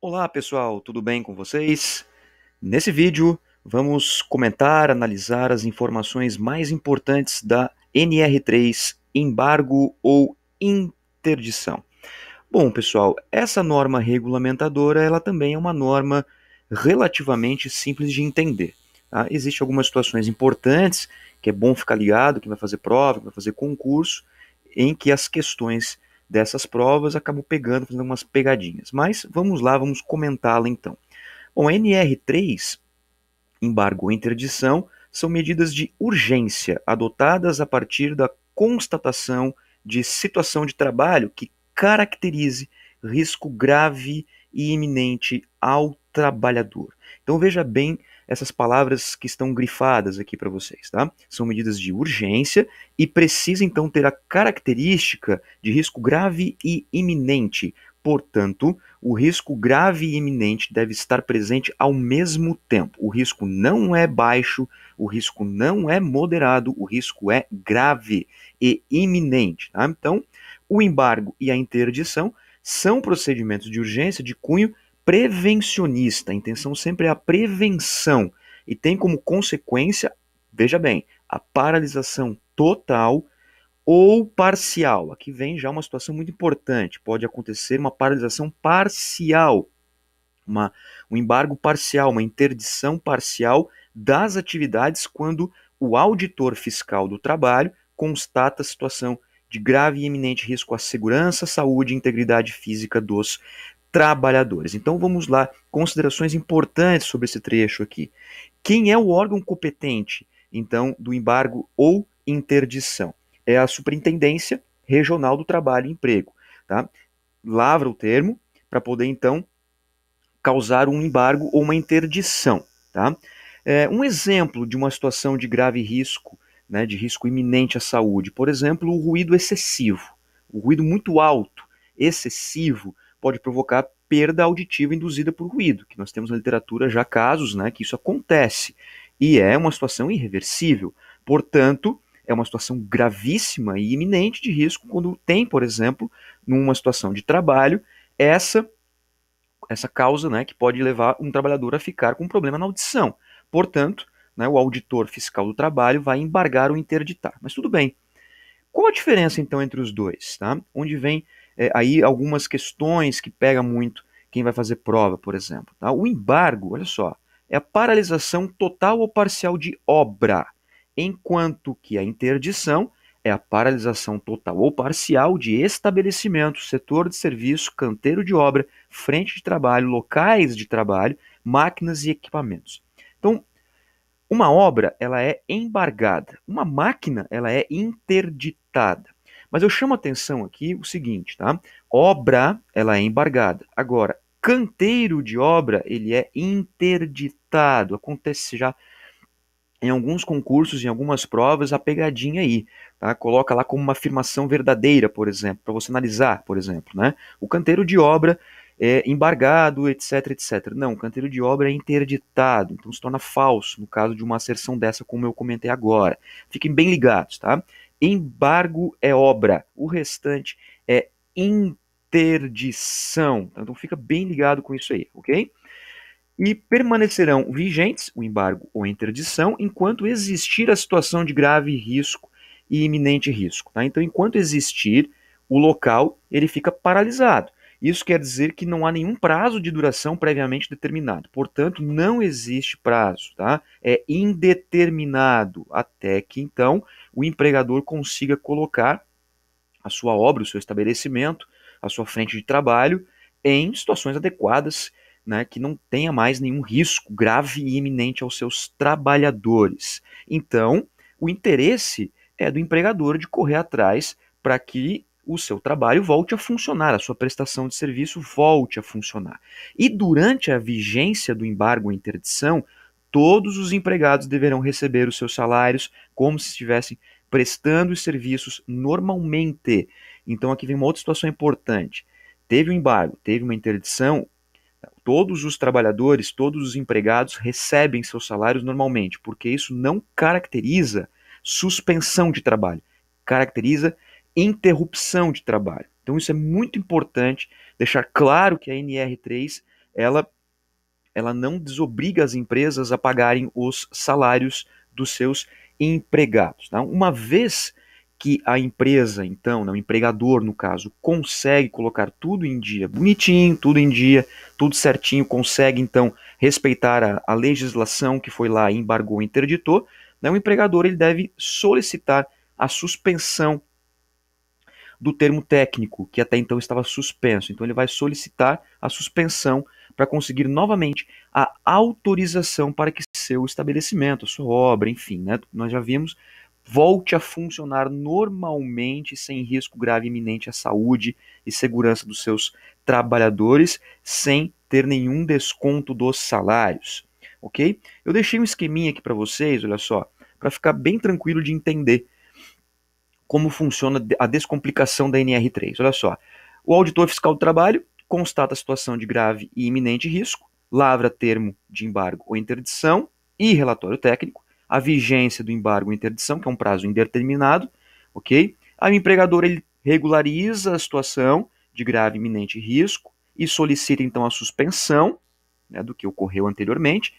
Olá pessoal, tudo bem com vocês? Nesse vídeo vamos comentar, analisar as informações mais importantes da NR3, embargo ou interdição. Bom pessoal, essa norma regulamentadora ela também é uma norma relativamente simples de entender. Tá? Existem algumas situações importantes que é bom ficar ligado, que vai fazer prova, que vai fazer concurso, em que as questões dessas provas, acabou pegando, fazendo algumas pegadinhas. Mas vamos lá, vamos comentá-la então. Bom, a NR3, embargo ou interdição, são medidas de urgência adotadas a partir da constatação de situação de trabalho que caracterize risco grave e iminente ao trabalhador. Então veja bem essas palavras que estão grifadas aqui para vocês, tá? São medidas de urgência e precisa então ter a característica de risco grave e iminente. Portanto, o risco grave e iminente deve estar presente ao mesmo tempo. O risco não é baixo, o risco não é moderado, o risco é grave e iminente. Tá? Então, o embargo e a interdição são procedimentos de urgência de cunho prevencionista. A intenção sempre é a prevenção e tem como consequência, veja bem, a paralisação total ou parcial. Aqui vem já uma situação muito importante. Pode acontecer uma paralisação parcial, uma, um embargo parcial, uma interdição parcial das atividades quando o auditor fiscal do trabalho constata a situação de grave e iminente risco à segurança, saúde e integridade física dos trabalhadores. Então vamos lá, considerações importantes sobre esse trecho aqui. Quem é o órgão competente, então, do embargo ou interdição? É a Superintendência Regional do Trabalho e Emprego. Tá? Lavra o termo para poder, então, causar um embargo ou uma interdição. Tá? É, um exemplo de uma situação de grave risco, né, de risco iminente à saúde, por exemplo, o ruído excessivo, o ruído muito alto, excessivo, pode provocar perda auditiva induzida por ruído, que nós temos na literatura já casos né, que isso acontece. E é uma situação irreversível. Portanto, é uma situação gravíssima e iminente de risco quando tem, por exemplo, numa situação de trabalho, essa essa causa né, que pode levar um trabalhador a ficar com um problema na audição. Portanto, né, o auditor fiscal do trabalho vai embargar ou interditar. Mas tudo bem. Qual a diferença, então, entre os dois? Tá? Onde vem é, aí algumas questões que pega muito quem vai fazer prova, por exemplo. Tá? O embargo, olha só, é a paralisação total ou parcial de obra, enquanto que a interdição é a paralisação total ou parcial de estabelecimento, setor de serviço, canteiro de obra, frente de trabalho, locais de trabalho, máquinas e equipamentos. Então, uma obra ela é embargada, uma máquina ela é interditada. Mas eu chamo a atenção aqui o seguinte, tá? Obra, ela é embargada. Agora, canteiro de obra, ele é interditado. Acontece já em alguns concursos, em algumas provas, a pegadinha aí, tá? Coloca lá como uma afirmação verdadeira, por exemplo, para você analisar, por exemplo, né? O canteiro de obra é embargado, etc, etc. Não, o canteiro de obra é interditado, então se torna falso no caso de uma asserção dessa, como eu comentei agora. Fiquem bem ligados, tá? Embargo é obra, o restante é interdição. Então fica bem ligado com isso aí, ok? E permanecerão vigentes o embargo ou interdição enquanto existir a situação de grave risco e iminente risco. Tá? Então, enquanto existir o local, ele fica paralisado. Isso quer dizer que não há nenhum prazo de duração previamente determinado. Portanto, não existe prazo, tá? É indeterminado até que então o empregador consiga colocar a sua obra, o seu estabelecimento, a sua frente de trabalho em situações adequadas, né, que não tenha mais nenhum risco grave e iminente aos seus trabalhadores. Então, o interesse é do empregador de correr atrás para que o seu trabalho volte a funcionar, a sua prestação de serviço volte a funcionar. E durante a vigência do embargo ou interdição, Todos os empregados deverão receber os seus salários como se estivessem prestando os serviços normalmente. Então aqui vem uma outra situação importante. Teve um embargo, teve uma interdição, todos os trabalhadores, todos os empregados recebem seus salários normalmente, porque isso não caracteriza suspensão de trabalho, caracteriza interrupção de trabalho. Então isso é muito importante deixar claro que a NR3 ela ela não desobriga as empresas a pagarem os salários dos seus empregados. Tá? Uma vez que a empresa, então, né, o empregador, no caso, consegue colocar tudo em dia, bonitinho, tudo em dia, tudo certinho, consegue, então, respeitar a, a legislação que foi lá, embargou, interditou, né, o empregador ele deve solicitar a suspensão do termo técnico, que até então estava suspenso. Então, ele vai solicitar a suspensão para conseguir novamente a autorização para que seu estabelecimento, sua obra, enfim, né, nós já vimos, volte a funcionar normalmente, sem risco grave iminente à saúde e segurança dos seus trabalhadores, sem ter nenhum desconto dos salários, ok? Eu deixei um esqueminha aqui para vocês, olha só, para ficar bem tranquilo de entender como funciona a descomplicação da NR3. Olha só, o auditor fiscal do trabalho constata a situação de grave e iminente risco, lavra termo de embargo ou interdição e relatório técnico, a vigência do embargo ou interdição, que é um prazo indeterminado, ok? Aí o empregador ele regulariza a situação de grave e iminente risco e solicita então a suspensão né, do que ocorreu anteriormente.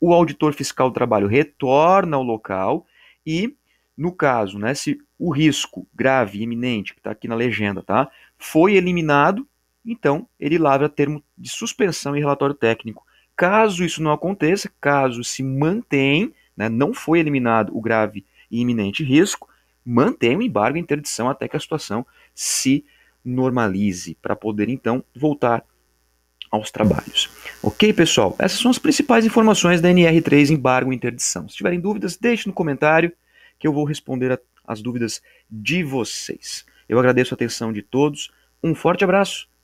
O auditor fiscal do trabalho retorna ao local e, no caso, né, se o risco grave e iminente, que está aqui na legenda, tá, foi eliminado, então ele lavra termo de suspensão e relatório técnico. Caso isso não aconteça, caso se mantém, né, não foi eliminado o grave e iminente risco, mantém o embargo e interdição até que a situação se normalize, para poder então voltar aos trabalhos. Ok, pessoal? Essas são as principais informações da NR3 embargo e interdição. Se tiverem dúvidas, deixe no comentário que eu vou responder a, as dúvidas de vocês. Eu agradeço a atenção de todos. Um forte abraço